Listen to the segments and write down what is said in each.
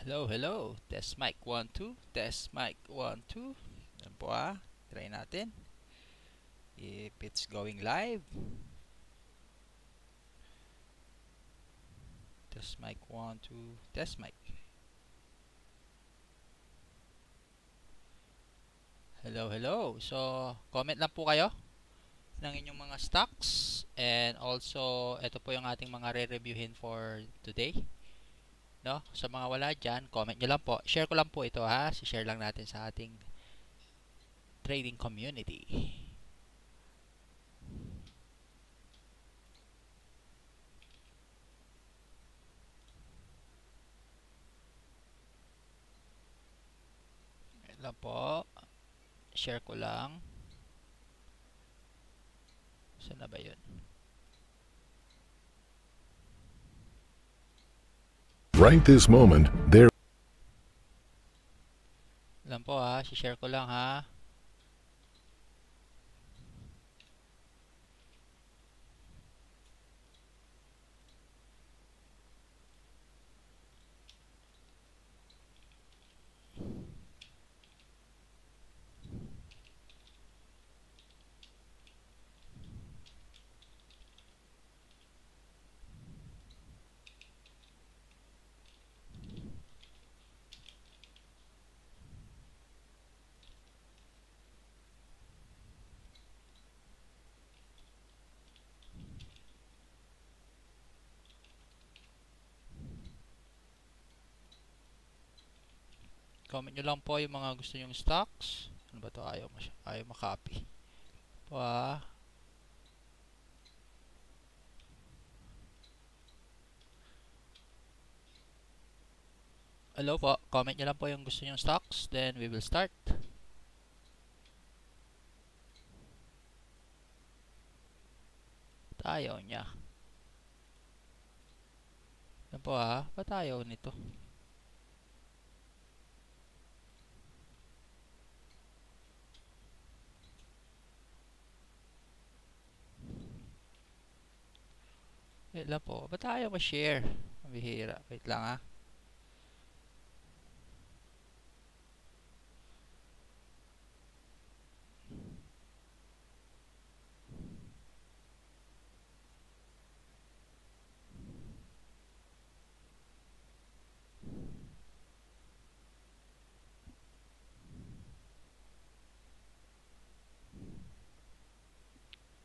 Hello, hello. Test mic 1, 2. Test mic 1, 2. Yan po ah. Try natin. If it's going live. Test mic 1, 2. Test mic. Hello, hello. So, comment lang po kayo ng inyong mga stocks and also ito po yung ating mga re-reviewin for today no? Sa mga wala dyan, comment nyo lang po. Share ko lang po ito ha. Si Share lang natin sa ating trading community. lang po. Share ko lang. Saan na ba yun? Right this moment, there... Alam po si share ko lang ha. Comment nyo lang po yung mga gusto nyong stocks. Ano ba to Ayaw, masya, ayaw makopy. Pa. Ah. Hello po. Comment nyo lang po yung gusto nyong stocks. Then we will start. Tayo nya Ano po ha? Ah. Ba't tayo nito? Wait lang po. Ba't ayaw ma-share? Bihira. Wait lang ah.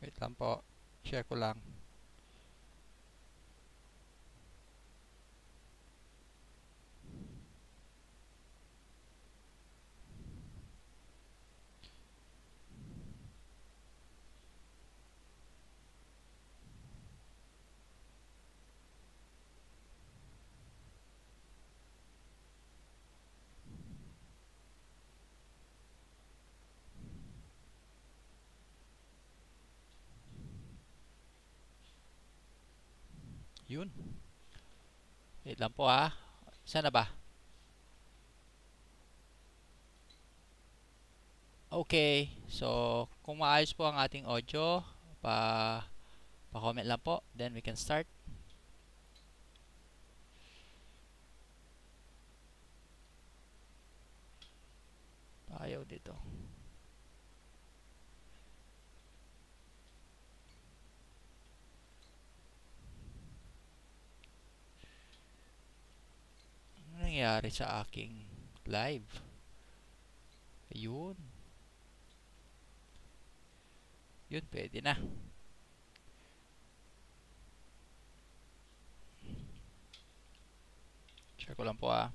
Wait lang po. Share ko lang. Yun. Wait lang po ah. na ba? Okay. So, kung maayos po ang ating audio, pa pa-comment lang po. Then we can start. Ayaw dito. nangyayari sa aking live. Yun. Yun, pwede na. Share ko lang po ah.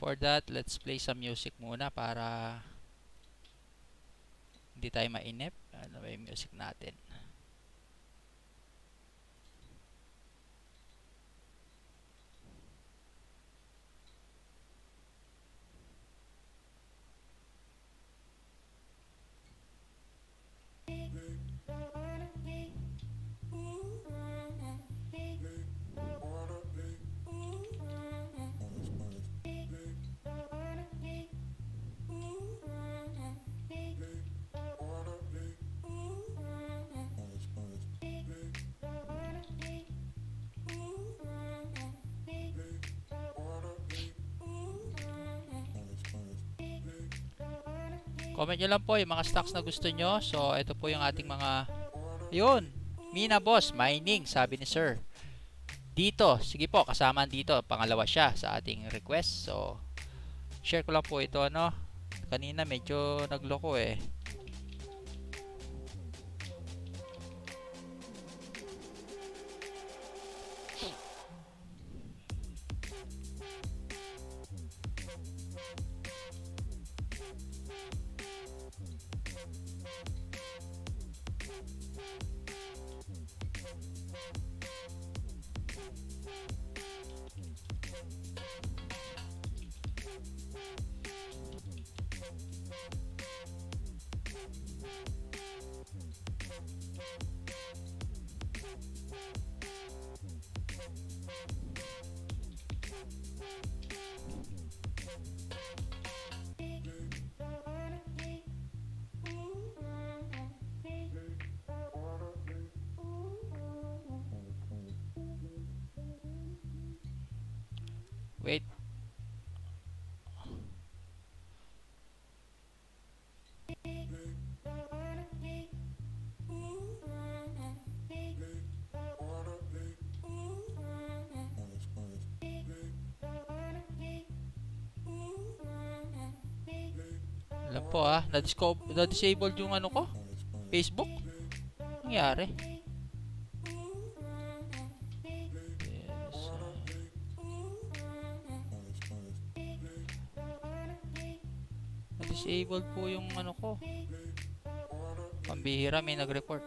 For that, let's play some music muna para hindi tayo mainip. Ano ba yung music natin? Comment nyo lang po yung mga stocks na gusto nyo. So, ito po yung ating mga... Ayun! Mina Boss, mining, sabi ni Sir. Dito, sige po, kasama dito. Pangalawa siya sa ating request. So, share ko lang po ito, ano. Kanina medyo nagloko eh. Wait. Alam po ah, na-disable yung ano ko? Facebook? Nangyari? disabled po yung ano ko. Pambihira may nag-report.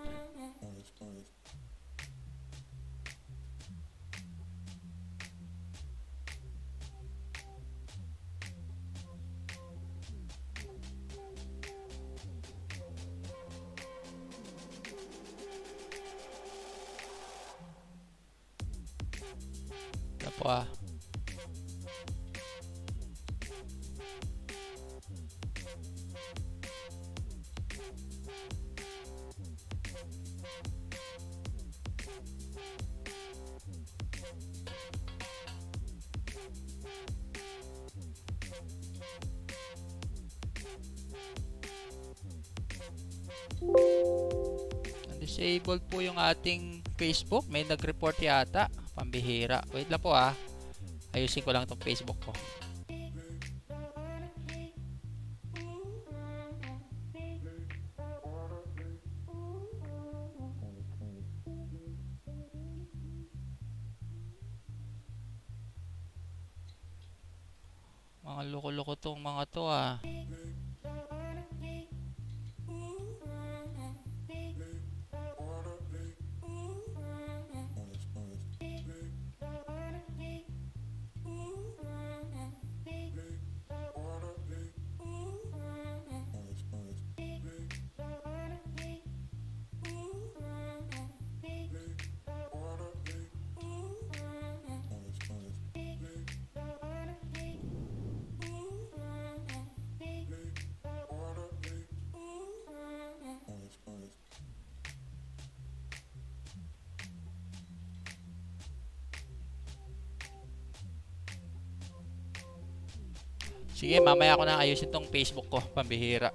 yung ating Facebook. May nag-report yata. Pambihira. Wait lang po ah. Ayusin ko lang itong Facebook ko. Mga loko-loko tong mga to ah. Sige, mamaya ako na ayusin tong Facebook ko, pambihira.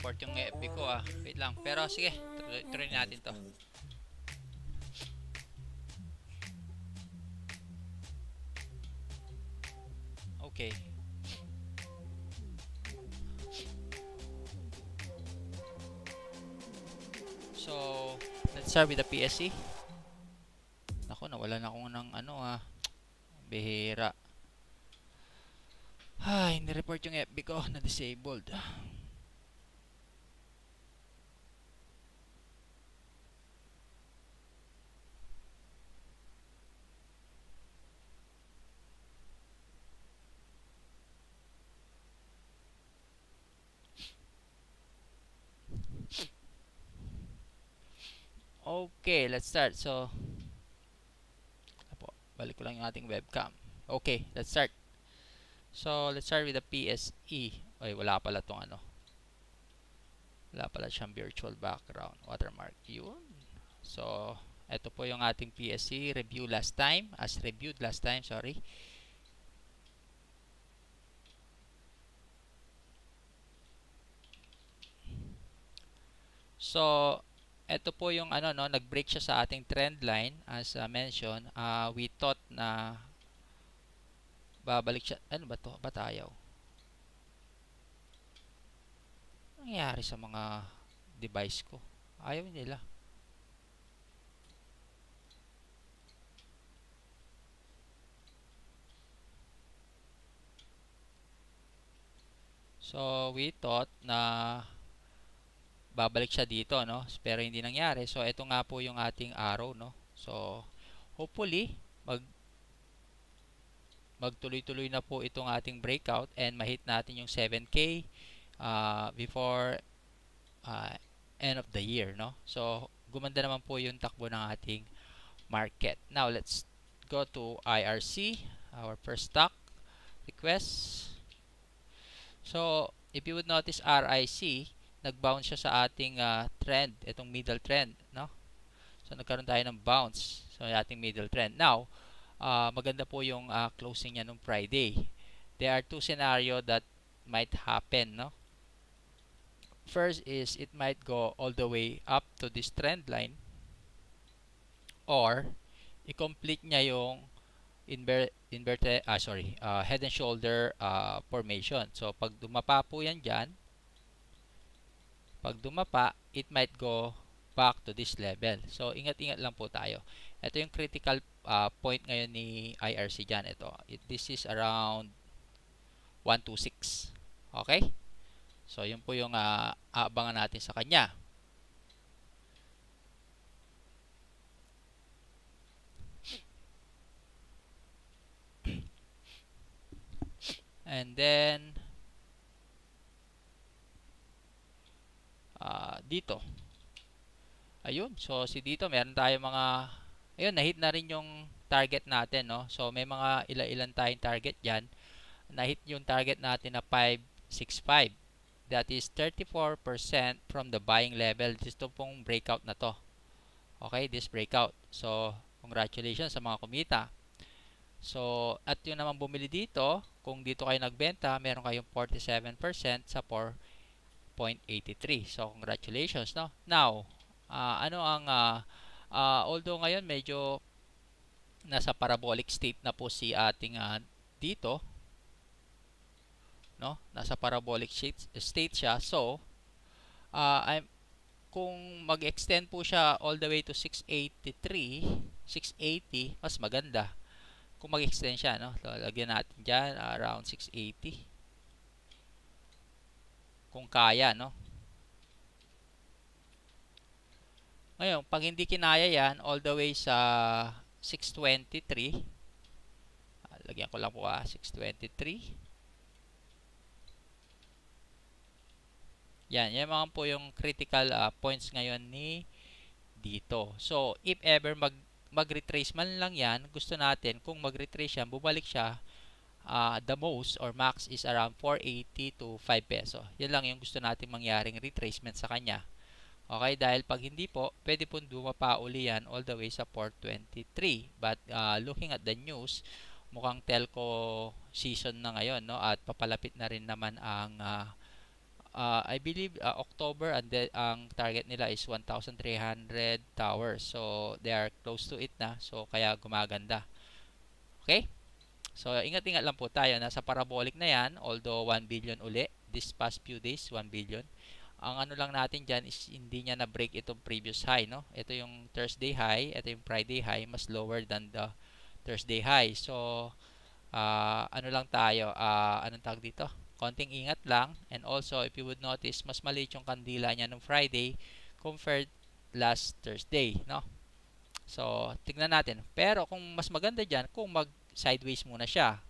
report yung FB ko ah. Wait lang. Pero sige, try, natin to. Okay. So, let's start with the PSC. Nako, nawala na akong ng ano ah. Bihira. Ay, ni-report yung FB ko na disabled. Ah. start. So, po, balik ko lang yung ating webcam. Okay, let's start. So, let's start with the PSE. Ay, wala pala tong ano. Wala pala siyang virtual background. Watermark yun. So, ito po yung ating PSE review last time. As reviewed last time, sorry. So, ito po yung ano no, nagbreak siya sa ating trend line as uh, mentioned. Uh, we thought na babalik siya. Ano ba to? Ba't ayaw? Nangyari sa mga device ko. Ayaw nila. So, we thought na babalik siya dito, no? Pero hindi nangyari. So, ito nga po yung ating arrow, no? So, hopefully, mag magtuloy-tuloy na po itong ating breakout and mahit natin yung 7K uh, before uh, end of the year, no? So, gumanda naman po yung takbo ng ating market. Now, let's go to IRC, our first stock request. So, if you would notice RIC, nag-bounce siya sa ating uh, trend, itong middle trend, no? So nagkaroon tayo ng bounce sa so, ating middle trend. Now, uh, maganda po yung uh, closing niya nung Friday. There are two scenario that might happen, no? First is it might go all the way up to this trend line or i-complete niya yung inver inverted ah sorry, uh, head and shoulder uh, formation. So pag dumapa po yan diyan, pag dumapa, it might go back to this level. So, ingat-ingat lang po tayo. Ito yung critical uh, point ngayon ni IRC dyan. Ito. It, this is around 126. Okay? So, yun po yung uh, aabangan natin sa kanya. And then, uh, dito. Ayun. So, si dito, meron tayo mga, ayun, nahit na rin yung target natin, no? So, may mga ila-ilan tayong target dyan. Nahit yung target natin na 565. That is 34% from the buying level. Ito pong breakout na to. Okay, this breakout. So, congratulations sa mga kumita. So, at yung naman bumili dito, kung dito kayo nagbenta, meron kayong 47% sa 4 0.83. So, congratulations, no? Now, uh, ano ang, uh, uh, although ngayon medyo nasa parabolic state na po si ating uh, dito, no? Nasa parabolic state, siya. So, uh, I'm, kung mag-extend po siya all the way to 683, 680, mas maganda. Kung mag-extend siya, no? So, lagyan natin dyan, around 680 kung kaya, no? Ngayon, pag hindi kinaya yan, all the way sa 623, ah, lagyan ko lang po ah, 623. Yan, yan mga po yung critical uh, points ngayon ni dito. So, if ever mag mag-retrace man lang yan, gusto natin kung mag-retrace yan, bumalik siya uh, the most or max is around 480 to 5 peso. Yan lang yung gusto natin mangyaring retracement sa kanya. Okay, dahil pag hindi po, pwede pong dumapa uli yan all the way sa 423. But uh, looking at the news, mukhang telco season na ngayon, no? At papalapit na rin naman ang uh, uh, I believe uh, October and the, ang target nila is 1,300 towers. So, they are close to it na. So, kaya gumaganda. Okay? So, ingat-ingat lang po tayo. Nasa parabolic na yan, although 1 billion uli. This past few days, 1 billion. Ang ano lang natin dyan is hindi niya na-break itong previous high, no? Ito yung Thursday high, ito yung Friday high, mas lower than the Thursday high. So, uh, ano lang tayo, uh, anong tawag dito? Konting ingat lang. And also, if you would notice, mas maliit yung kandila niya nung Friday compared last Thursday, no? So, tignan natin. Pero kung mas maganda diyan, kung mag sideways muna siya.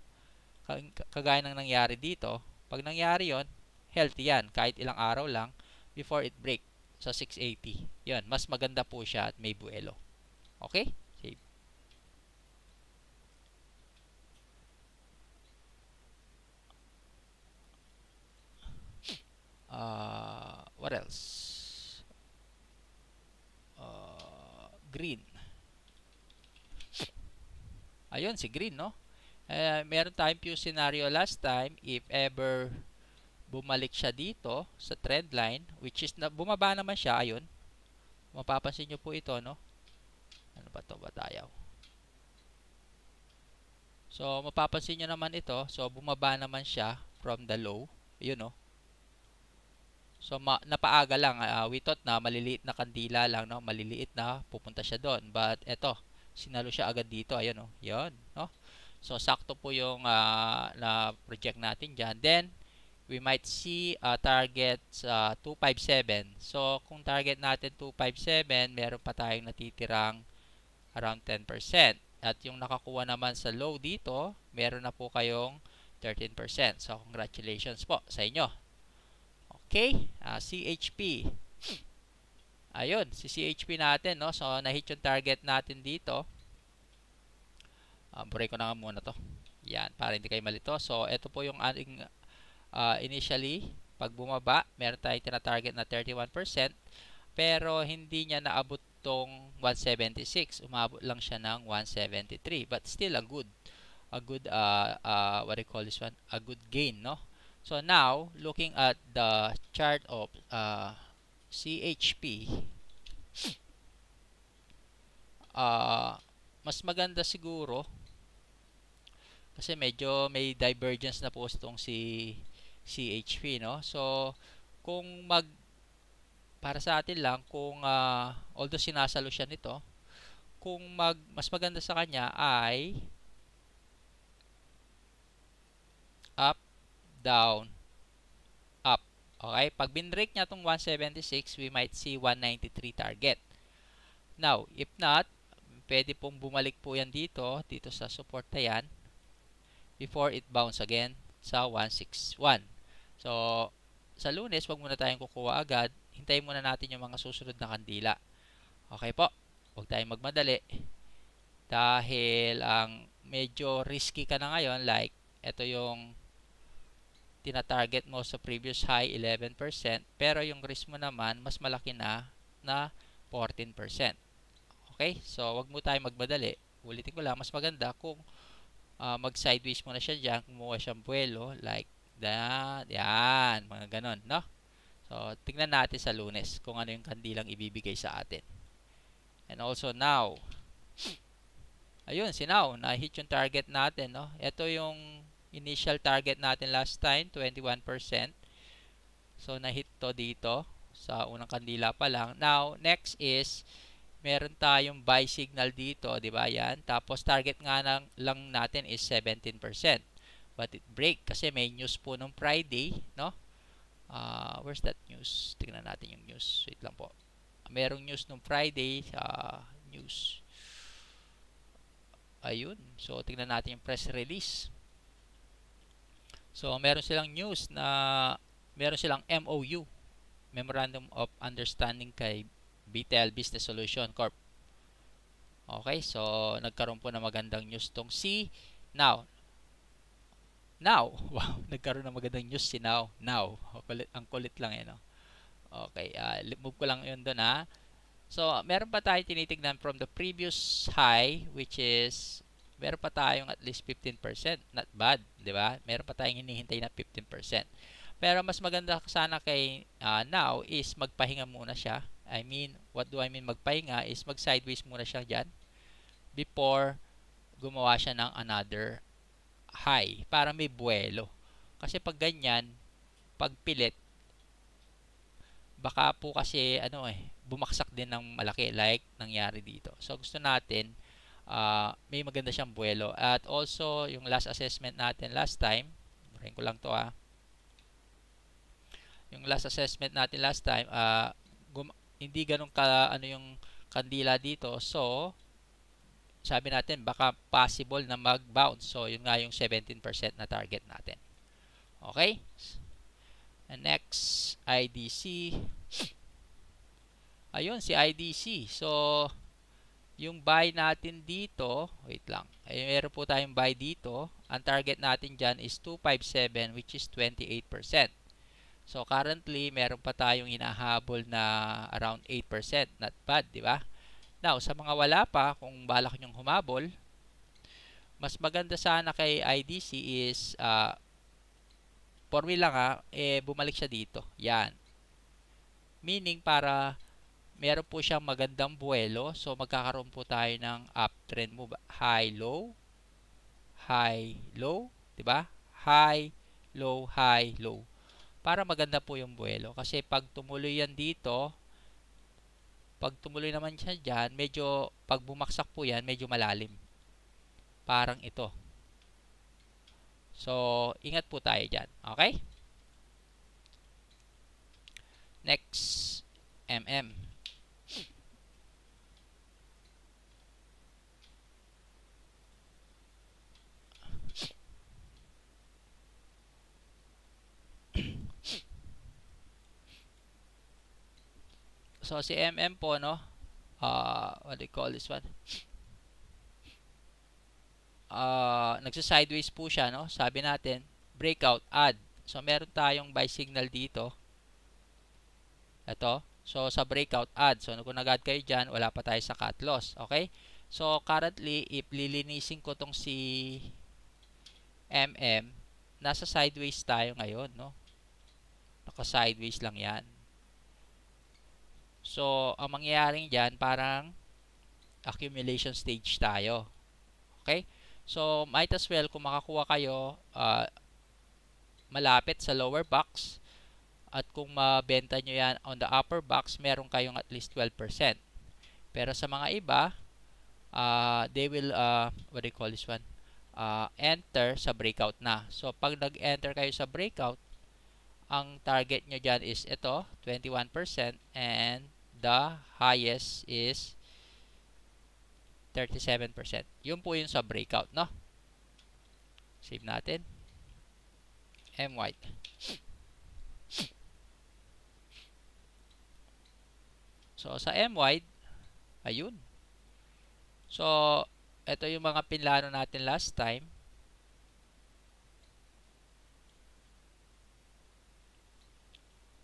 Kagaya ng nangyari dito, pag nangyari yon healthy yan, kahit ilang araw lang, before it break. sa 680. Yun, mas maganda po siya at may buelo. Okay? Save. Uh, what else? Uh, green. Ayun, si green, no? Eh, meron tayong few scenario last time if ever bumalik siya dito sa trend line which is na bumaba naman siya ayun mapapansin nyo po ito no ano ba to batayaw so mapapansin nyo naman ito so bumaba naman siya from the low Ayun, no so ma napaaga lang uh, we thought na maliliit na kandila lang no maliliit na pupunta siya doon but eto sinalo siya agad dito. Ayun, oh. yon no? So, sakto po yung uh, na-project natin diyan Then, we might see uh, target uh, 257. So, kung target natin 257, meron pa tayong natitirang around 10%. At yung nakakuha naman sa low dito, meron na po kayong 13%. So, congratulations po sa inyo. Okay, uh, ah, CHP. Hmm. Ayun, si CHP natin, no? So, na-hit yung target natin dito. Uh, break ko na nga muna to. Yan, para hindi kayo malito. So, ito po yung ating uh, initially, pag bumaba, meron tayong tina-target na 31%, pero hindi niya naabot tong 176. Umabot lang siya ng 173. But still, a good, a good, uh, uh, what do you call this one? A good gain, no? So, now, looking at the chart of, uh, CHP, uh, ah, mas maganda siguro kasi medyo may divergence na po itong si CHP, no? So, kung mag para sa atin lang kung uh, although sinasalo siya nito kung mag mas maganda sa kanya ay up down Okay, pag binrake niya itong 176, we might see 193 target. Now, if not, pwede pong bumalik po yan dito, dito sa support na yan, before it bounce again sa 161. So, sa lunes, wag muna tayong kukuha agad. Hintayin muna natin yung mga susunod na kandila. Okay po, wag tayong magmadali. Dahil ang medyo risky ka na ngayon, like, ito yung tinatarget mo sa previous high 11%, pero yung risk mo naman mas malaki na na 14%. Okay? So, wag mo tayo magmadali. Ulitin ko lang, mas maganda kung uh, mag-sideways mo na siya dyan, kumuha siyang buwelo, like that, yan, mga ganon, no? So, tingnan natin sa lunes kung ano yung kandilang ibibigay sa atin. And also now, ayun, si now, na-hit yung target natin, no? Ito yung initial target natin last time, 21%. So, na-hit to dito sa unang kandila pa lang. Now, next is, meron tayong buy signal dito, di ba yan? Tapos, target nga lang, lang natin is 17%. But it break kasi may news po nung Friday, no? Uh, where's that news? Tingnan natin yung news. Wait lang po. Merong news nung Friday sa uh, news. Ayun. So, tingnan natin yung press release. So, meron silang news na meron silang MOU, Memorandum of Understanding kay BTL Business Solution Corp. Okay, so nagkaroon po ng magandang news tong si Now. Now, wow, nagkaroon ng magandang news si Now. Now, ang kulit, ang kulit lang eh, no? Okay, uh, move ko lang yun doon ha. Ah. So, meron pa tayo tinitignan from the previous high, which is meron pa tayong at least 15%. Not bad, di ba? Meron pa tayong hinihintay na 15%. Pero mas maganda sana kay uh, now is magpahinga muna siya. I mean, what do I mean magpahinga is mag-sideways muna siya dyan before gumawa siya ng another high para may buwelo. Kasi pag ganyan, pag pilit, baka po kasi ano eh, bumaksak din ng malaki like nangyari dito. So gusto natin uh, may maganda siyang buwelo. At also, yung last assessment natin last time, burahin ko lang to ah. Yung last assessment natin last time, uh, hindi ganun ka, ano yung kandila dito. So, sabi natin, baka possible na mag-bounce. So, yun nga yung 17% na target natin. Okay? And next, IDC. Ayun, si IDC. So, yung buy natin dito, wait lang, eh, meron po tayong buy dito. Ang target natin dyan is 257 which is 28%. So currently, meron pa tayong hinahabol na around 8%. Not bad, di ba? Now, sa mga wala pa, kung balak nyong humabol, mas maganda sana kay IDC is uh, ah, for me lang ha, eh, bumalik siya dito. Yan. Meaning para meron po siyang magandang buwelo. So, magkakaroon po tayo ng uptrend move. High, low. High, low. ba? Diba? High, low, high, low. Para maganda po yung buwelo. Kasi pag tumuloy yan dito, pag tumuloy naman siya dyan, medyo, pag bumaksak po yan, medyo malalim. Parang ito. So, ingat po tayo dyan. Okay? Next, MM. So, si MM po, no? Uh, what do you call this one? Uh, nagsa-sideways po siya, no? Sabi natin, breakout, add. So, meron tayong buy signal dito. Ito. So, sa breakout, add. So, kung nag-add kayo dyan, wala pa tayo sa cut loss. Okay? So, currently, if lilinisin ko tong si MM, nasa sideways tayo ngayon, no? Naka-sideways lang yan. So, ang mangyayaring dyan, parang accumulation stage tayo. Okay? So, might as well kung makakuha kayo uh, malapit sa lower box at kung mabenta nyo yan on the upper box, meron kayong at least 12%. Pero sa mga iba, uh, they will, uh, what do you call this one? Uh, enter sa breakout na. So, pag nag-enter kayo sa breakout, ang target nyo dyan is ito, 21%, and the highest is 37%. Yun po yung sa breakout, no? Save natin. M white. So, sa M wide, ayun. So, ito yung mga pinlano natin last time.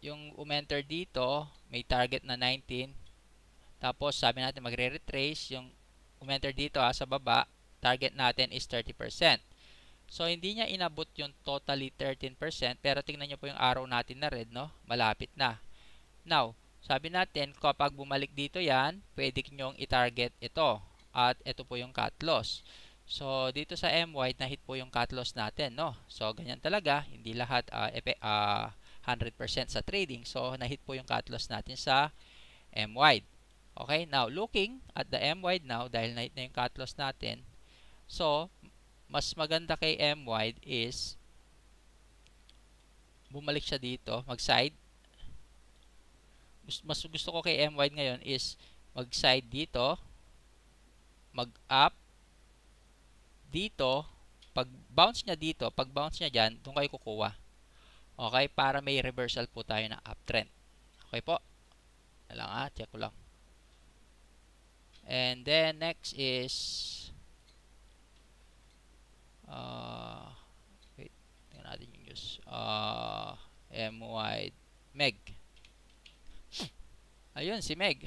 yung umenter dito, may target na 19. Tapos sabi natin magre-retrace yung umenter dito ha, ah, sa baba, target natin is 30%. So hindi niya inabot yung totally 13% pero tingnan niyo po yung arrow natin na red, no? Malapit na. Now, sabi natin kapag bumalik dito 'yan, pwede niyo i-target ito at ito po yung cut loss. So dito sa M white na hit po yung cut loss natin, no? So ganyan talaga, hindi lahat uh, epe, uh, 100% sa trading. So, na-hit po yung cut loss natin sa M wide. Okay, now looking at the M wide now dahil na-hit na yung cut loss natin. So, mas maganda kay M wide is bumalik siya dito, mag-side. Mas gusto ko kay M wide ngayon is mag-side dito, mag-up dito, pag bounce niya dito, pag bounce niya diyan, doon kayo kukuha. Okay, para may reversal po tayo ng uptrend. Okay po. Alam ah, check ko lang. And then next is uh, wait, tingnan natin yung news. Uh, MY Meg. Ayun, si Meg.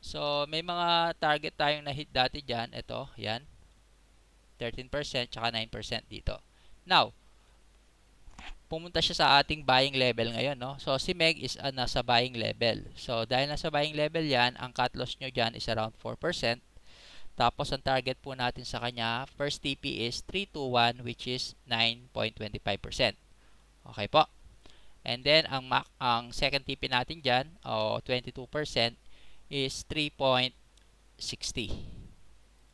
So, may mga target tayong na-hit dati diyan, Ito, yan. 13%, tsaka 9% dito. Now, pumunta siya sa ating buying level ngayon. No? So, si MEG is uh, nasa buying level. So, dahil nasa buying level yan, ang cut loss nyo dyan is around 4%. Tapos, ang target po natin sa kanya, first TP is 321 which is 9.25%. Okay po. And then, ang, ang second TP natin dyan, o oh, 22%, is 3.60.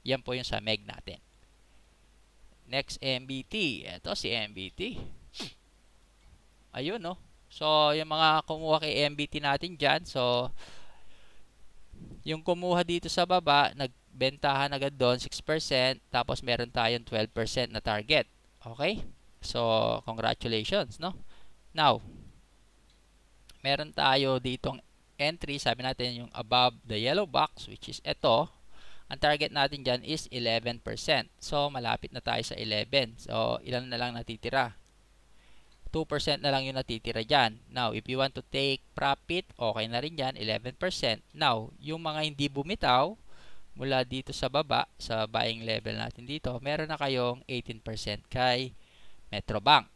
Yan po yung sa MEG natin. Next, MBT. Ito si MBT. Ayun, no? So, yung mga kumuha kay MBT natin dyan. So, yung kumuha dito sa baba, nagbentahan agad doon 6%. Tapos, meron tayong 12% na target. Okay? So, congratulations, no? Now, meron tayo ditong entry. Sabi natin yung above the yellow box, which is ito ang target natin dyan is 11%. So, malapit na tayo sa 11. So, ilan na lang natitira? 2% na lang yung natitira dyan. Now, if you want to take profit, okay na rin yan, 11%. Now, yung mga hindi bumitaw, mula dito sa baba, sa buying level natin dito, meron na kayong 18% kay Metrobank.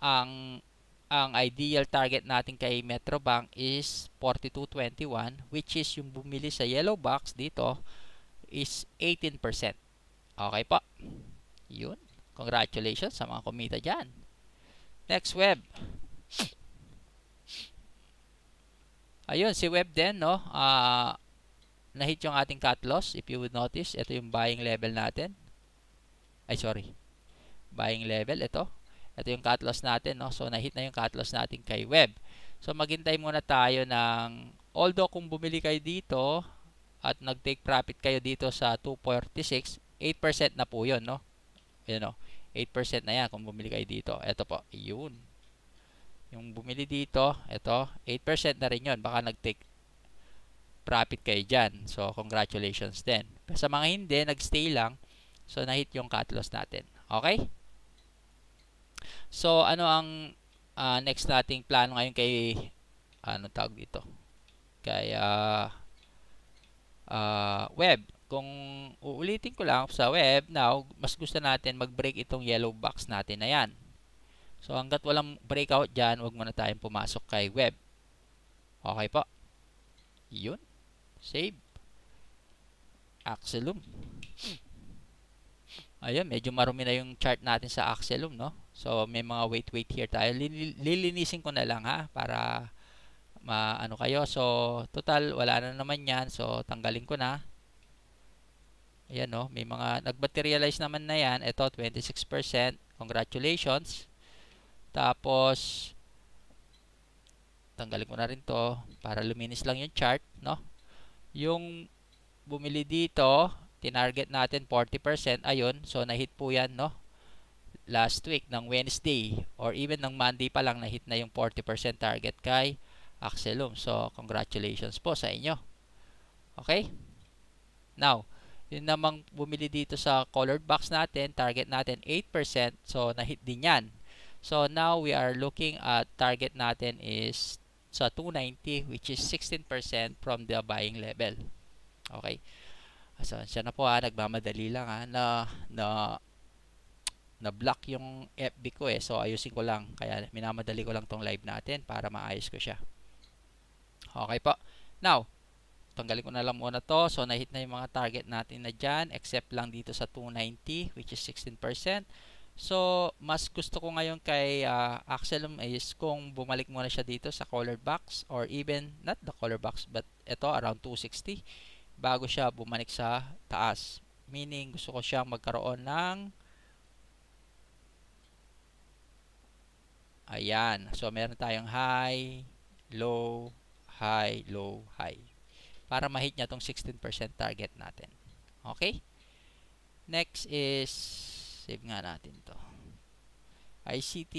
Ang, ang ideal target natin kay Metrobank is 42.21, which is yung bumili sa yellow box dito is 18%. Okay po. Yun. Congratulations sa mga kumita dyan. Next web. Ayun, si web din, no? Uh, na-hit yung ating cut loss. If you would notice, ito yung buying level natin. Ay, sorry. Buying level, ito. Ito yung cut loss natin, no? So, na-hit na yung cut loss natin kay web. So, maghintay muna tayo ng... Although, kung bumili kayo dito at nag-take profit kayo dito sa 246, 8% na po yun, no? Ayan, no? 8% na yan kung bumili kayo dito. Ito po, yun. Yung bumili dito, ito, 8% na rin yun. Baka nag-take profit kayo dyan. So, congratulations din. Pero sa mga hindi, nag-stay lang. So, na-hit yung cut loss natin. Okay? So, ano ang uh, next nating plano ngayon kay, ano tawag dito? Kay, uh, ah, uh, web kung uulitin ko lang sa web, now, mas gusto natin mag-break itong yellow box natin na yan. So, hanggat walang breakout dyan, huwag muna tayong pumasok kay web. Okay po. Yun. Save. Axelum. Ayun, medyo marumi na yung chart natin sa Axelum, no? So, may mga wait-wait here tayo. Lilinisin ko na lang, ha? Para maano kayo. So, total, wala na naman yan. So, tanggalin ko na. Ayan no, may mga nag-materialize naman na yan. Ito, 26%. Congratulations. Tapos, tanggalin ko na rin to para luminis lang yung chart. No? Yung bumili dito, tinarget natin 40%. Ayun, so na-hit po yan. No? Last week, ng Wednesday or even ng Monday pa lang, na-hit na yung 40% target kay Axelum. So, congratulations po sa inyo. Okay? Now, yun namang bumili dito sa colored box natin, target natin 8%, so na-hit din yan. So now we are looking at target natin is sa 290 which is 16% from the buying level. Okay. So siya na po ha, ah. nagmamadali lang ha, ah. na, na na-block yung FB ko eh. So, ayusin ko lang. Kaya, minamadali ko lang tong live natin para maayos ko siya. Okay po. Now, tanggalin ko na lang muna to. So, na-hit na yung mga target natin na dyan, except lang dito sa 290, which is 16%. So, mas gusto ko ngayon kay uh, ah, Axelum is kung bumalik muna siya dito sa color box or even, not the color box, but ito, around 260 bago siya bumalik sa taas. Meaning, gusto ko siyang magkaroon ng Ayan. So, meron tayong high, low, high, low, high para ma-hit niya tong 16% target natin. Okay? Next is, save nga natin to. ICT.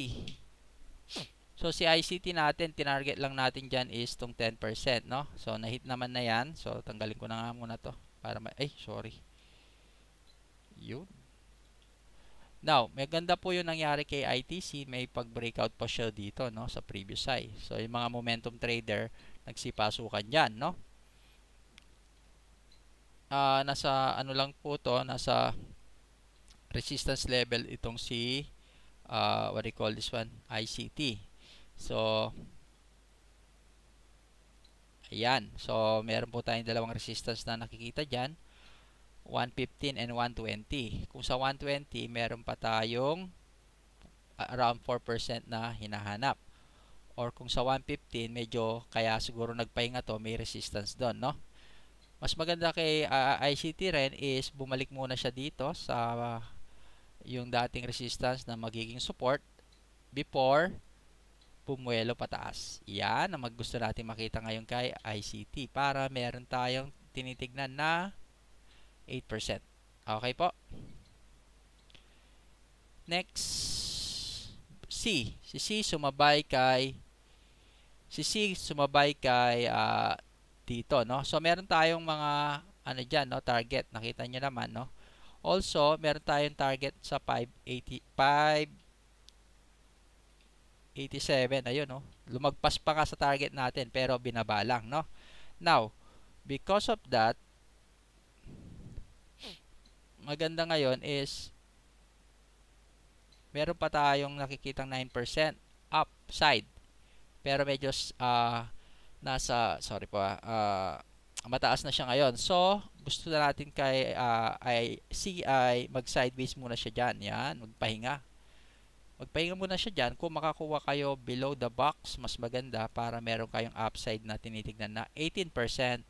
So, si ICT natin, tinarget lang natin dyan is tong 10%, no? So, na-hit naman na yan. So, tanggalin ko na nga muna to. Para ma ay, sorry. Yun. Now, maganda po yung nangyari kay ITC. May pag-breakout pa siya dito, no? Sa previous high. So, yung mga momentum trader, nagsipasukan dyan, no? uh, nasa ano lang po to, nasa resistance level itong si uh, what do you call this one? ICT. So, ayan. So, meron po tayong dalawang resistance na nakikita dyan. 115 and 120. Kung sa 120, meron pa tayong around 4% na hinahanap. Or kung sa 115, medyo kaya siguro nagpahinga to, may resistance doon, no? Mas maganda kay uh, ah, ICT rin is bumalik muna siya dito sa uh, yung dating resistance na magiging support before pumuelo pataas. Yan ang gusto natin makita ngayon kay ICT para meron tayong tinitignan na 8%. Okay po? Next, C. Si C sumabay kay si C sumabay kay uh, dito, no? So, meron tayong mga, ano diyan no? Target. Nakita nyo naman, no? Also, meron tayong target sa 585 587. Ayun, no? Lumagpas pa nga sa target natin, pero binaba lang, no? Now, because of that, maganda ngayon is, meron pa tayong nakikitang 9% upside. Pero medyo uh, nasa sorry po uh, mataas na siya ngayon. So, gusto na natin kay uh, ay CI mag sideways muna siya diyan. Yan, magpahinga. Magpahinga muna siya diyan. Kung makakuha kayo below the box, mas maganda para meron kayong upside na tinitingnan na 18%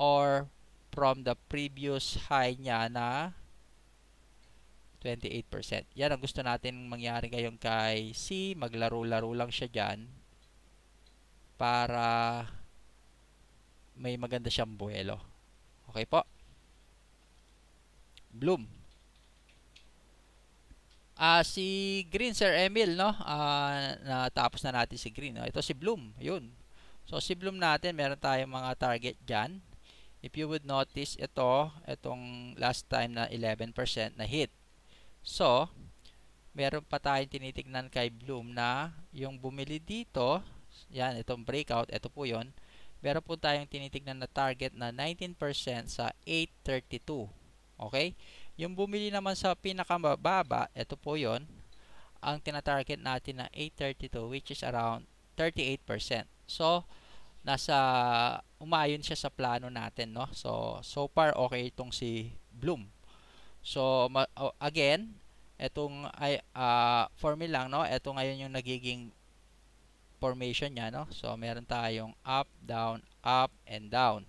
or from the previous high niya na 28%. Yan ang gusto natin mangyari ngayon kay C. Maglaro-laro lang siya dyan para may maganda siyang buwelo. Okay po? Bloom. Ah, uh, si Green, Sir Emil, no? uh, natapos na natin si Green. No? Ito si Bloom. Yun. So, si Bloom natin, meron tayong mga target dyan. If you would notice, ito, itong last time na 11% na hit. So, meron pa tayong tinitignan kay Bloom na yung bumili dito, yan, itong breakout, ito po yon. Meron po tayong tinitignan na target na 19% sa 832. Okay? Yung bumili naman sa pinakamababa, ito po yon. Ang tinatarget natin na 832 which is around 38%. So, nasa umayon siya sa plano natin, no? So, so far okay itong si Bloom. So, again, itong ay uh, ah, for me lang no, ito ngayon yung nagiging formation niya, no? So, meron tayong up, down, up, and down.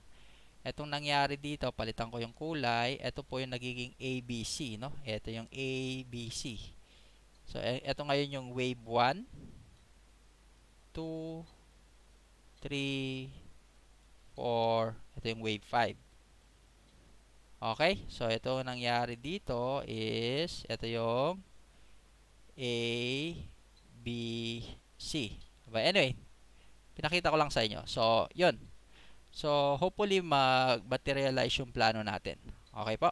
Etong nangyari dito, palitan ko yung kulay. Ito po yung nagiging ABC, no? Ito yung ABC. So, ito ngayon yung wave 1, 2, 3, 4, ito yung wave 5. Okay? So, ito nangyari dito is, ito yung A, B, C. E, But anyway, pinakita ko lang sa inyo. So, yun. So, hopefully, mag-materialize yung plano natin. Okay po?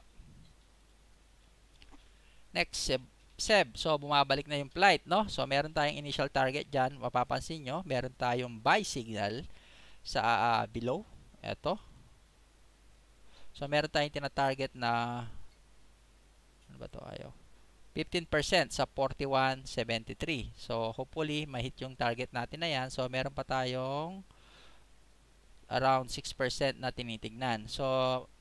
Next, Seb. Seb. So, bumabalik na yung flight, no? So, meron tayong initial target dyan. Mapapansin nyo, meron tayong buy signal sa uh, below. Ito. So, meron tayong tinatarget na ano ba to? Ayaw. 15% sa 41.73. So, hopefully, ma-hit yung target natin na yan. So, meron pa tayong around 6% na tinitignan. So,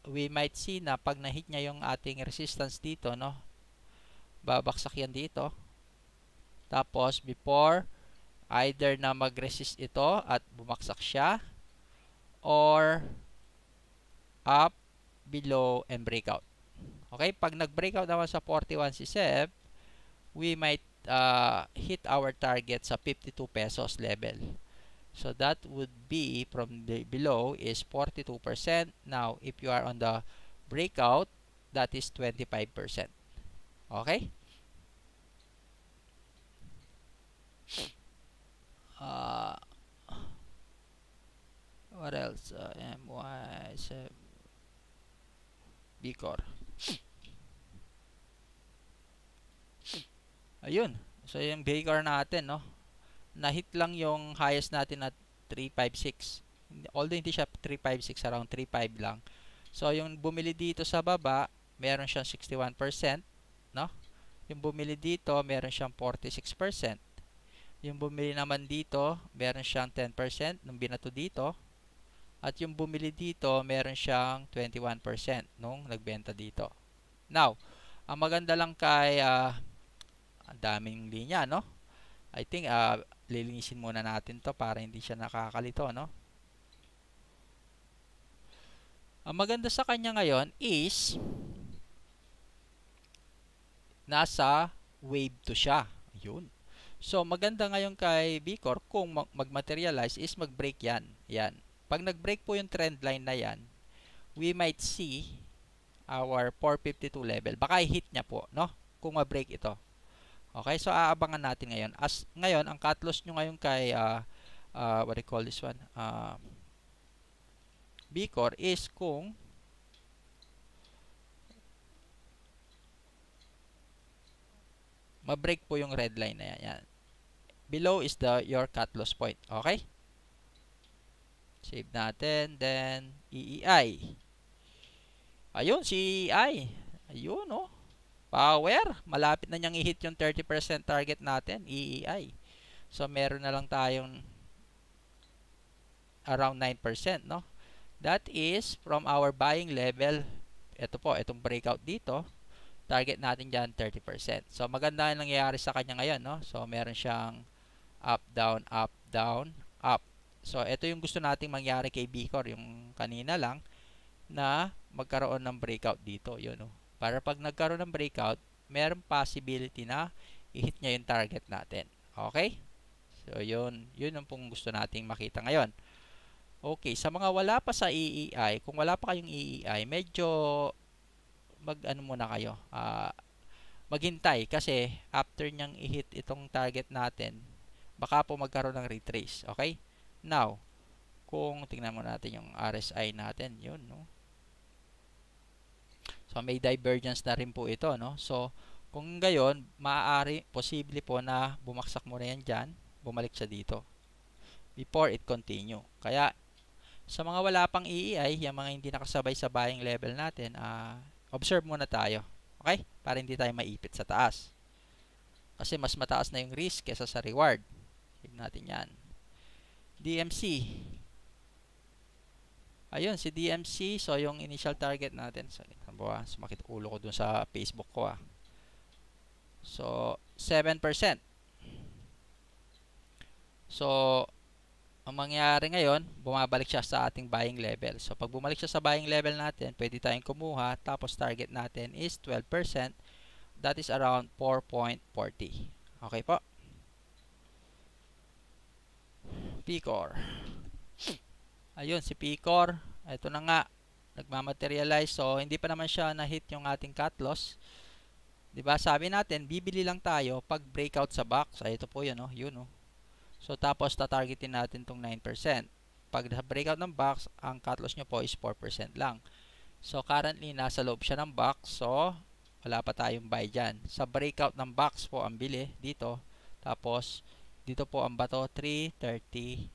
we might see na pag na-hit niya yung ating resistance dito, no? Babaksak yan dito. Tapos, before, either na mag-resist ito at bumaksak siya, or up, below, and breakout. Okay, pag nag-breakout naman sa 41.67, we might uh, hit our target sa 52 pesos level. So that would be from the below is 42%. Now, if you are on the breakout, that is 25%. Okay? Uh, what else? Uh, MY7 Bicor. Ayun. So, yung Baker natin, no? Nahit lang yung highest natin at 356. Although hindi siya 356, around 35 lang. So, yung bumili dito sa baba, meron siyang 61%, no? Yung bumili dito, meron siyang 46%. Yung bumili naman dito, meron siyang 10% nung binato dito. At yung bumili dito, meron siyang 21% nung nagbenta dito. Now, ang maganda lang kay uh, ang daming linya, no? I think uh, lilinisin muna natin to para hindi siya nakakalito, no? Ang maganda sa kanya ngayon is nasa wave to siya. Yun. So, maganda ngayon kay B kung mag-materialize is mag-break yan. Yan. Pag nag-break po yung trend line na yan, we might see our 452 level. Baka i-hit niya po, no? Kung ma-break ito. Okay, so aabangan natin ngayon. As ngayon, ang cut loss nyo ngayon kay uh, uh, what do you call this one? Uh, ah, B-Core is kung ma-break po yung red line na yan. yan. Below is the your cut loss point. Okay? Save natin. Then, EEI. Ayun, si e e EEI. Ayun, no? Oh. Power. Malapit na niyang i-hit yung 30% target natin, EEI. So, meron na lang tayong around 9%, no? That is from our buying level. Ito po, itong breakout dito. Target natin dyan, 30%. So, maganda ang nangyayari sa kanya ngayon, no? So, meron siyang up, down, up, down, up. So, ito yung gusto nating mangyari kay Bicor, yung kanina lang, na magkaroon ng breakout dito. Yun, oh. Para pag nagkaroon ng breakout, meron possibility na i-hit niya yung target natin. Okay? So, yun. Yun ang pong gusto nating makita ngayon. Okay, sa mga wala pa sa EEI, kung wala pa kayong EEI, medyo mag-ano muna kayo, uh, maghintay kasi after niyang i-hit itong target natin, baka po magkaroon ng retrace. Okay? Now, kung tingnan mo natin yung RSI natin, yun, no? So, may divergence na rin po ito, no? So, kung gayon, maaari, posible po na bumaksak mo na yan dyan, bumalik siya dito. Before it continue. Kaya, sa mga wala pang EEI, yung mga hindi nakasabay sa buying level natin, uh, observe muna tayo. Okay? Para hindi tayo maipit sa taas. Kasi mas mataas na yung risk kesa sa reward. Tignan natin yan. DMC. Ayun, si DMC. So, yung initial target natin. So, ah, sumakit ulo ko dun sa Facebook ko ah. So, 7%. So, ang mangyari ngayon, bumabalik siya sa ating buying level. So, pag bumalik siya sa buying level natin, pwede tayong kumuha. Tapos, target natin is 12%. That is around 4.40. Okay po? Picor. Ayun, si Picor. Ito na nga. Nagmamaterialize. So, hindi pa naman siya na-hit yung ating cut loss. ba diba? Sabi natin, bibili lang tayo pag breakout sa box. Ay, ito po yun, oh. Yun, oh. So, tapos tatargetin natin tong 9%. Pag breakout ng box, ang cut loss nyo po is 4% lang. So, currently, nasa loob siya ng box. So, wala pa tayong buy dyan. Sa breakout ng box po ang bili dito. Tapos, dito po ang bato, 339.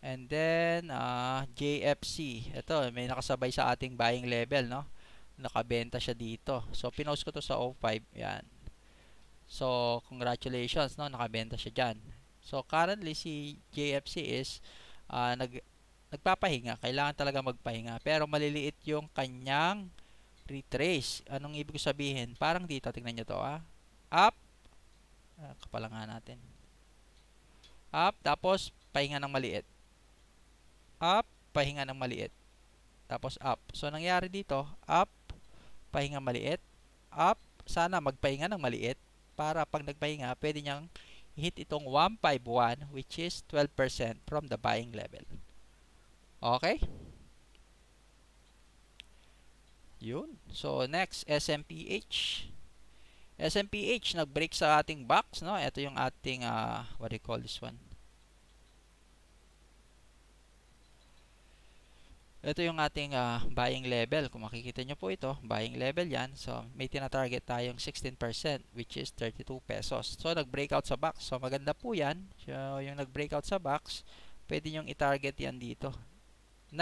And then, uh, ah, JFC. Ito, may nakasabay sa ating buying level, no? Nakabenta siya dito. So, pinost ko to sa 05. Yan. So, congratulations, no? Nakabenta siya diyan So, currently, si JFC is uh, nag, nagpapahinga. Kailangan talaga magpahinga. Pero, maliliit yung kanyang retrace. Anong ibig ko sabihin? Parang dito, tingnan niyo to, ah. Up, Ah, kapalangan natin. Up, tapos pahinga ng maliit. Up, pahinga ng maliit. Tapos up. So, nangyari dito, up, pahinga maliit. Up, sana magpahinga ng maliit para pag nagpahinga, pwede niyang hit itong 151 which is 12% from the buying level. Okay? Yun. So, next, SMPH. SMPH nag-break sa ating box, no? Ito yung ating uh, what do you call this one? Ito yung ating uh, buying level. Kung makikita nyo po ito, buying level yan. So, may tinatarget tayong 16% which is 32 pesos. So, nag-breakout sa box. So, maganda po yan. So, yung nag-breakout sa box, pwede nyong itarget yan dito. 9%.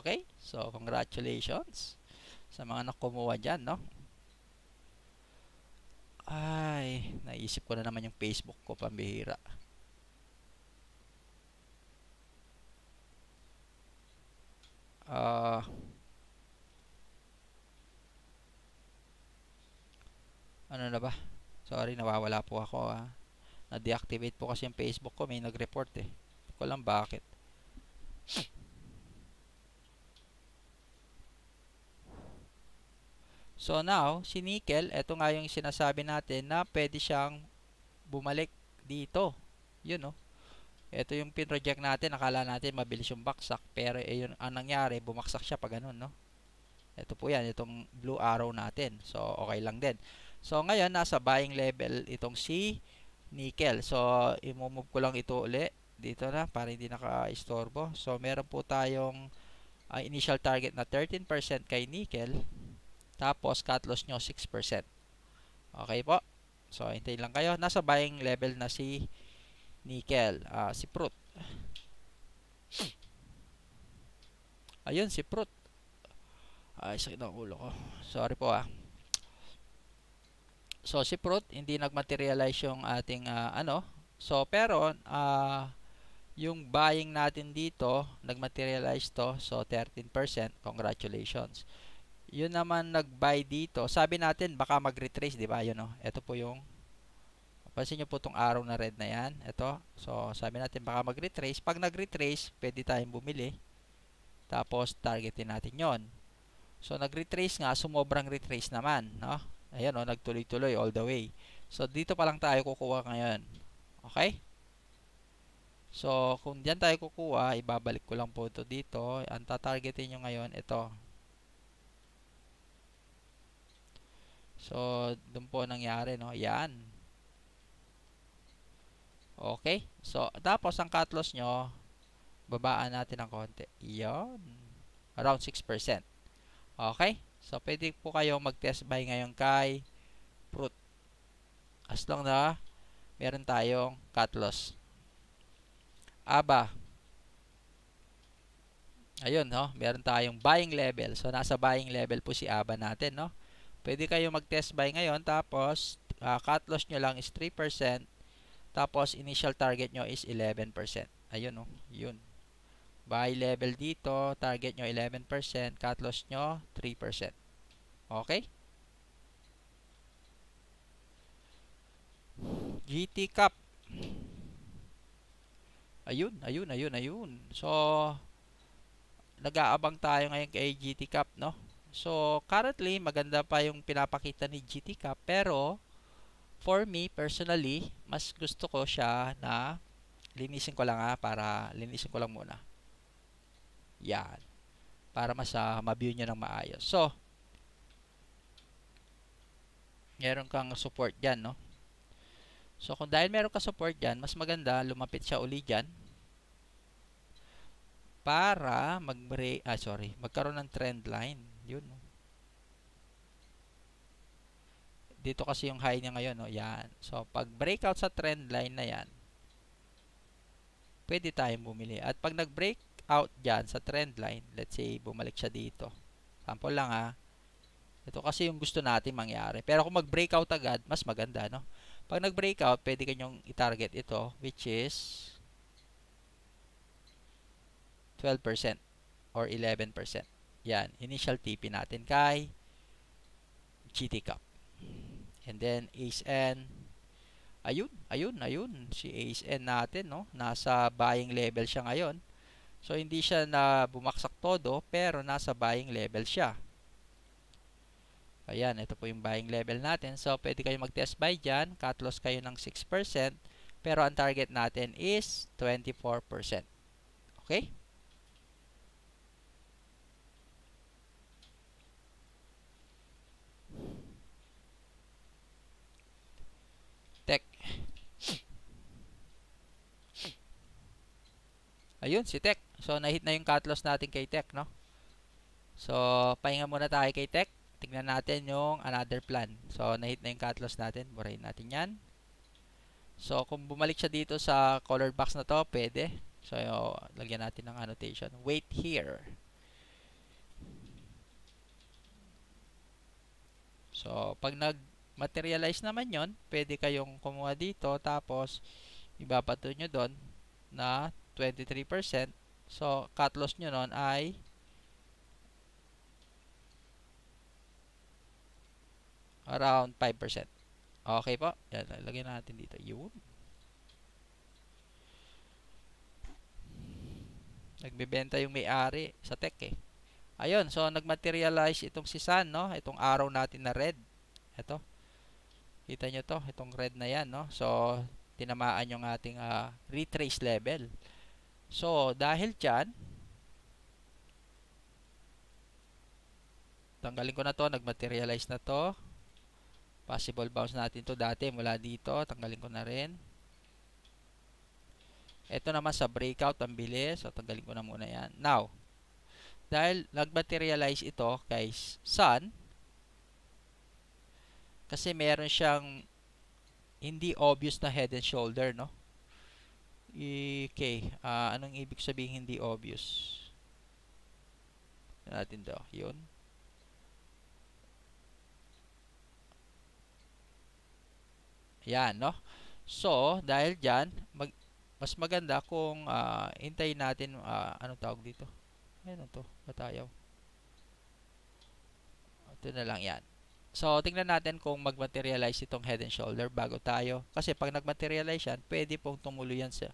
Okay? So, congratulations sa mga nakumuha dyan, no? Ay, naisip ko na naman yung Facebook ko, pambihira. Ah... Uh, ano na ba? Sorry, nawawala po ako ha. Ah. Na-deactivate po kasi yung Facebook ko. May nag-report eh. Hindi ko lang bakit. So now, si nickel, ito nga yung sinasabi natin na pwede siyang bumalik dito. Yun no. Ito yung pinroject natin, akala natin mabilis yung baksak pero eh, yun ang nangyari, bumaksak siya pag ganun no. Ito po yan, itong blue arrow natin. So okay lang din. So ngayon nasa buying level itong si nickel. So i-move ko lang ito uli dito na para hindi naka-istorbo. So meron po tayong ang uh, initial target na 13% kay nickel tapos, cut loss nyo 6%. Okay po? So, hintayin lang kayo. Nasa buying level na si nickel, uh, si prut. Ayun, si prut. Ay, sakit ang ulo ko. Sorry po ah. So, si prut, hindi nagmaterialize yung ating uh, ano. So, pero, uh, yung buying natin dito, nagmaterialize to. So, 13%. Congratulations. Yun naman nag-buy dito. Sabi natin baka mag-retrace, 'di ba? Yun oh. Ito po yung Pansin nyo po itong araw na red na yan. Ito. So, sabi natin baka mag-retrace. Pag nag-retrace, pwede tayong bumili. Tapos, targetin natin yon So, nag-retrace nga. Sumobrang retrace naman. No? Ayan oh, nagtuloy-tuloy all the way. So, dito pa lang tayo kukuha ngayon. Okay? So, kung diyan tayo kukuha, ibabalik ko lang po ito dito. Ang tatargetin nyo ngayon, ito. So, doon po nangyari, no? Yan. Okay. So, tapos ang cut loss nyo, babaan natin ng konti. Yan. Around 6%. Okay. So, pwede po kayo mag-test buy ngayon kay Fruit. As long na meron tayong cut loss. Aba. Ayun, no? Meron tayong buying level. So, nasa buying level po si Aba natin, no? Pwede kayo mag-test buy ngayon tapos uh, cut loss nyo lang is 3% tapos initial target nyo is 11%. Ayun o, oh, yun. Buy level dito, target nyo 11%, cut loss nyo 3%. Okay? GT Cup. Ayun, ayun, ayun, ayun. So, nag-aabang tayo ngayon kay GT Cup, no? So, currently, maganda pa yung pinapakita ni GTK pero for me, personally, mas gusto ko siya na linisin ko lang ha, ah, para linisin ko lang muna. Yan. Para mas uh, ma-view nyo ng maayos. So, meron kang support dyan, no? So, kung dahil meron ka support dyan, mas maganda, lumapit siya uli dyan para mag ah, sorry, magkaroon ng trend line. Yun. Dito kasi yung high niya ngayon. No? Yan. So, pag breakout sa trend line na yan, pwede tayong bumili. At pag nag-breakout dyan sa trend line, let's say, bumalik siya dito. Sample lang ha. Ito kasi yung gusto natin mangyari. Pero kung mag-breakout agad, mas maganda, no? Pag nag-breakout, pwede kanyong i-target ito, which is 12% or 11%. Yan, initial TP natin kay GT Cup. And then Ace N. Ayun, ayun, ayun. Si Ace N natin, no? Nasa buying level siya ngayon. So, hindi siya na bumaksak todo, pero nasa buying level siya. Ayan, ito po yung buying level natin. So, pwede kayo mag-test buy dyan. Cut loss kayo ng 6%. Pero ang target natin is 24%. Okay? Ayun, si Tech. So, nahit na yung cut loss natin kay Tech, no? So, pahinga muna tayo kay Tech. Tingnan natin yung another plan. So, nahit na yung cut loss natin. Burahin natin yan. So, kung bumalik siya dito sa color box na to, pwede. So, lagyan natin ng annotation. Wait here. So, pag nag-materialize naman yon pwede kayong kumuha dito, tapos, ibabato nyo doon na 23%. So, cut loss nyo nun ay around 5%. Okay po. Yan, lagyan natin dito. Yun. Nagbebenta yung may-ari sa tech eh. Ayun, so nagmaterialize itong si Sun, no? Itong araw natin na red. Ito. Kita nyo to, itong red na yan, no? So, tinamaan yung ating uh, retrace level. So, dahil dyan, tanggalin ko na to, nagmaterialize na to. Possible bounce natin to dati mula dito, tanggalin ko na rin. Ito naman sa breakout, ang bilis. So, tanggalin ko na muna yan. Now, dahil nagmaterialize ito kay Sun, kasi meron siyang hindi obvious na head and shoulder, no? Okay, uh, anong ibig sabihin hindi obvious? Natin daw, yun. Ayan, no? So, dahil dyan, mag, mas maganda kung uh, hintayin natin, uh, anong tawag dito? Ayan na to, batayaw. Ito na lang yan. So, tingnan natin kung magmaterialize itong head and shoulder bago tayo. Kasi pag nagmaterialize yan, pwede pong tumuloy yan sa,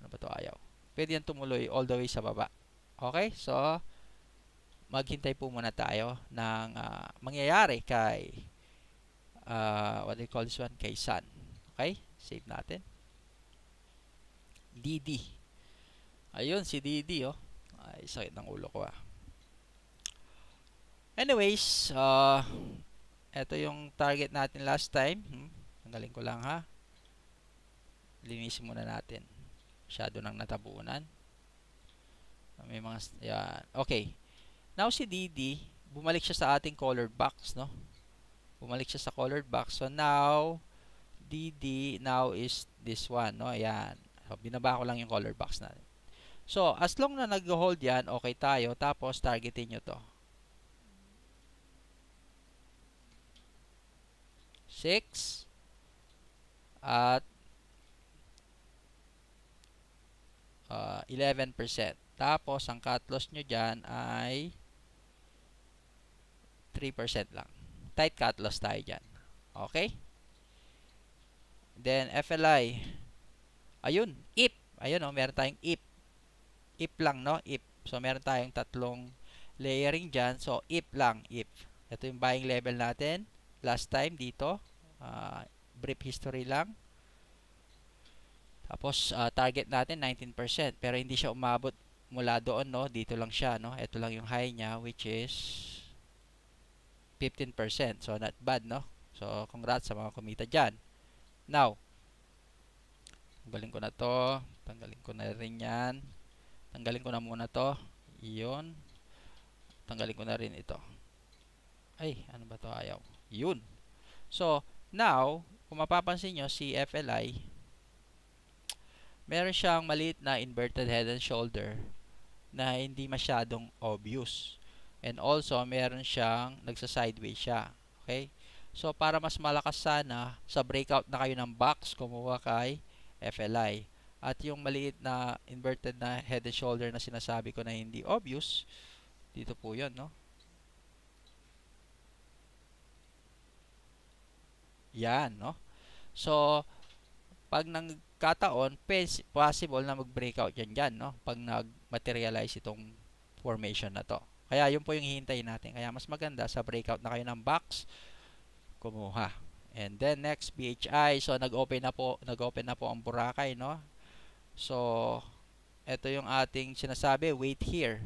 ano ba to ayaw? Pwede yan tumuloy all the way sa baba. Okay? So, maghintay po muna tayo ng uh, mangyayari kay, uh, what do you call this one? Kay sun. Okay? Save natin. DD. Ayun, si DD, oh. Ay, sakit ng ulo ko, ah. Anyways, uh, ito yung target natin last time. Hmm? ko lang ha. Linisin muna natin. Masyado nang natabunan. Ah, may mga, yan. Okay. Now si DD, bumalik siya sa ating colored box, no? Bumalik siya sa colored box. So now, DD now is this one, no? Ayan. So, binaba ko lang yung color box natin. So, as long na nag-hold yan, okay tayo. Tapos, targetin nyo to. 6 at uh, ah, 11%. Tapos, ang cut loss nyo dyan ay 3% lang. Tight cut loss tayo dyan. Okay? Then, FLI. Ayun, if. Ayun, oh, meron tayong if. If lang, no? If. So, meron tayong tatlong layering dyan. So, if lang, if. Ito yung buying level natin last time dito. Uh, brief history lang. Tapos uh, target natin 19% pero hindi siya umabot mula doon no, dito lang siya no. Ito lang yung high niya which is 15%. So not bad no. So congrats sa mga kumita diyan. Now, tanggalin ko na to. Tanggalin ko na rin 'yan. Tanggalin ko na muna to. Iyon. Tanggalin ko na rin ito. Ay, ano ba to ayaw? Yun. So, now, kung mapapansin nyo, si FLI, meron siyang maliit na inverted head and shoulder na hindi masyadong obvious. And also, meron siyang nagsa-sideways siya. Okay? So, para mas malakas sana, sa breakout na kayo ng box, kumuha kay FLI. At yung maliit na inverted na head and shoulder na sinasabi ko na hindi obvious, dito po yon no? Yan, no? So, pag nagkataon, possible na mag-breakout yan dyan, no? Pag nag-materialize itong formation na to. Kaya yun po yung hihintayin natin. Kaya mas maganda sa breakout na kayo ng box, kumuha. And then next, BHI. So, nag-open na po, nag-open na po ang Boracay, no? So, ito yung ating sinasabi, wait here.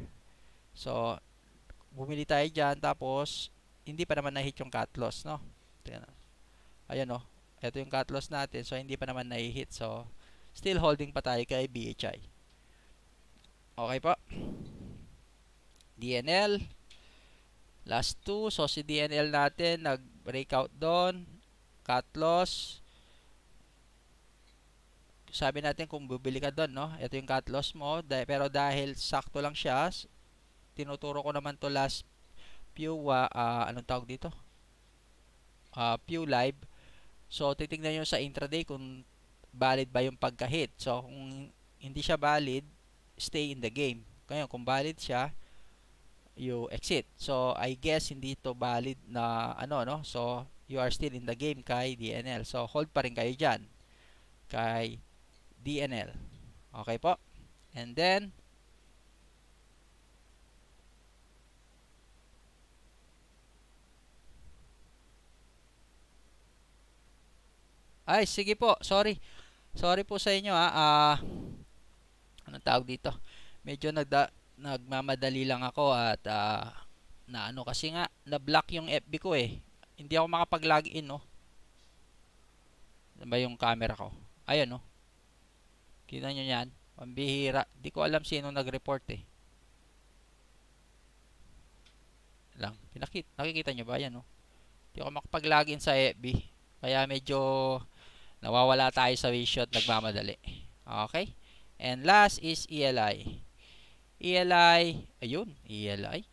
So, bumili tayo dyan, tapos, hindi pa naman na-hit yung cut loss, no? Tingnan ayan o, oh. ito yung cut loss natin. So, hindi pa naman nai-hit. So, still holding pa tayo kay BHI. Okay po. DNL. Last two. So, si DNL natin, nag-breakout doon. Cut loss. Sabi natin kung bubili ka doon, no? Ito yung cut loss mo. pero dahil sakto lang siya, tinuturo ko naman to last few, uh, uh, anong tawag dito? Uh, ah, few live. So, titignan nyo sa intraday kung valid ba yung pagka-hit. So, kung hindi siya valid, stay in the game. Kaya kung valid siya, you exit. So, I guess hindi to valid na ano, no? So, you are still in the game kay DNL. So, hold pa rin kayo dyan kay DNL. Okay po? And then, Ay, sige po. Sorry. Sorry po sa inyo ha. Uh, ah, anong tawag dito? Medyo nagda nagmamadali lang ako at uh, na ano kasi nga na-block yung FB ko eh. Hindi ako makapag-login no. Ano ba yung camera ko? Ayun no. Kita niyo 'yan. Pambihira. Di ko alam sino nag-report eh. Lang. Pinakit. nakikita niyo ba 'yan no? Hindi ako makapag in sa FB. Kaya medyo Nawawala tayo sa reshot, nagmamadali. Okay? And last is ELI. ELI, ayun, ELI.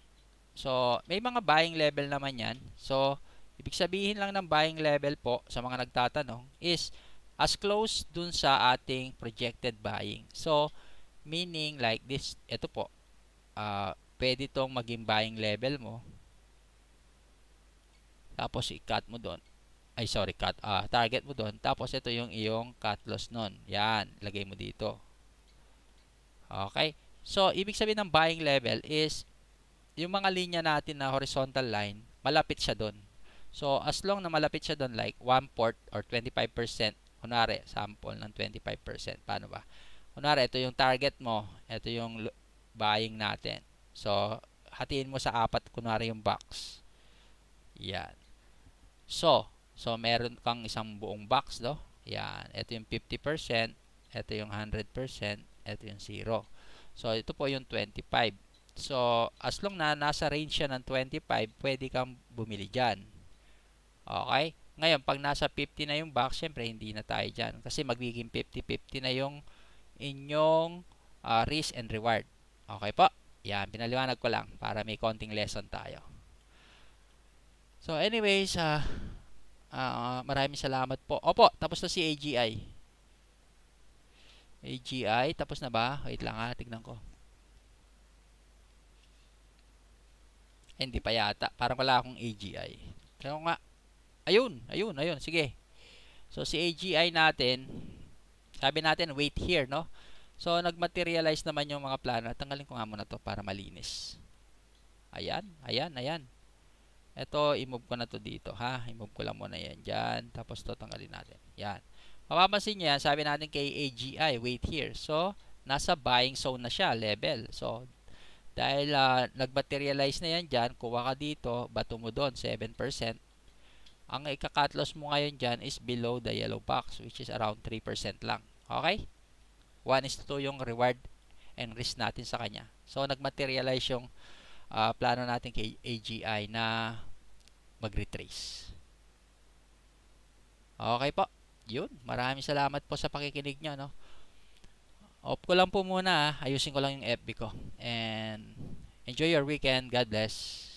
So, may mga buying level naman yan. So, ibig sabihin lang ng buying level po sa mga nagtatanong is as close dun sa ating projected buying. So, meaning like this, ito po, uh, pwede tong maging buying level mo. Tapos, i-cut mo doon ay sorry cut ah, target mo doon tapos ito yung iyong cut loss noon yan lagay mo dito okay so ibig sabihin ng buying level is yung mga linya natin na horizontal line malapit siya doon so as long na malapit siya doon like 1 fourth or 25% kunwari sample ng 25% paano ba kunwari ito yung target mo ito yung buying natin so hatiin mo sa apat kunwari yung box yan so So, meron kang isang buong box, no? Yan. Ito yung 50%, ito yung 100%, ito yung 0. So, ito po yung 25. So, as long na nasa range siya ng 25, pwede kang bumili dyan. Okay? Ngayon, pag nasa 50 na yung box, syempre hindi na tayo dyan. Kasi magiging 50-50 na yung inyong uh, risk and reward. Okay po? Yan, pinaliwanag ko lang para may konting lesson tayo. So anyways, uh, Uh, maraming salamat po. Opo, tapos na si AGI. AGI, tapos na ba? Wait lang ha, ah, tignan ko. Eh, hindi pa yata. Parang wala akong AGI. Pero nga, ayun, ayun, ayun. Sige. So, si AGI natin, sabi natin, wait here, no? So, nagmaterialize naman yung mga plano. Tanggalin ko nga muna to para malinis. Ayan, ayan, ayan. Ito, i-move ko na to dito, ha? I-move ko lang muna yan dyan. Tapos to tanggalin natin. Yan. Mapapansin nyo yan, sabi natin kay AGI, wait here. So, nasa buying zone na siya, level. So, dahil uh, nag-materialize na yan dyan, kuha ka dito, bato mo doon, 7%. Ang ikakat mo ngayon dyan is below the yellow box, which is around 3% lang. Okay? 1 is to 2 yung reward and risk natin sa kanya. So, nag-materialize yung uh, plano natin kay AGI na mag-retrace. Okay po. Yun. Maraming salamat po sa pakikinig nyo. No? Off ko lang po muna. Ah. Ayusin ko lang yung FB ko. And enjoy your weekend. God bless.